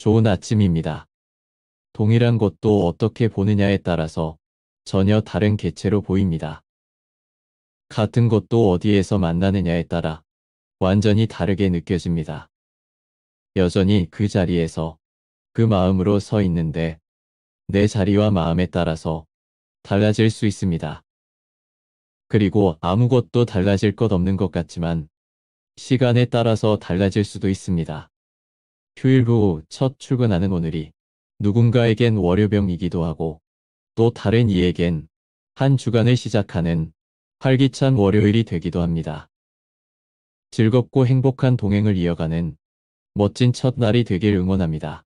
좋은 아침입니다. 동일한 것도 어떻게 보느냐에 따라서 전혀 다른 개체로 보입니다. 같은 것도 어디에서 만나느냐에 따라 완전히 다르게 느껴집니다. 여전히 그 자리에서 그 마음으로 서 있는데 내 자리와 마음에 따라서 달라질 수 있습니다. 그리고 아무것도 달라질 것 없는 것 같지만 시간에 따라서 달라질 수도 있습니다. 휴일 후 첫 출근하는 오늘이 누군가에겐 월요병이기도 하고 또 다른 이에겐 한 주간을 시작하는 활기찬 월요일이 되기도 합니다. 즐겁고 행복한 동행을 이어가는 멋진 첫날이 되길 응원합니다.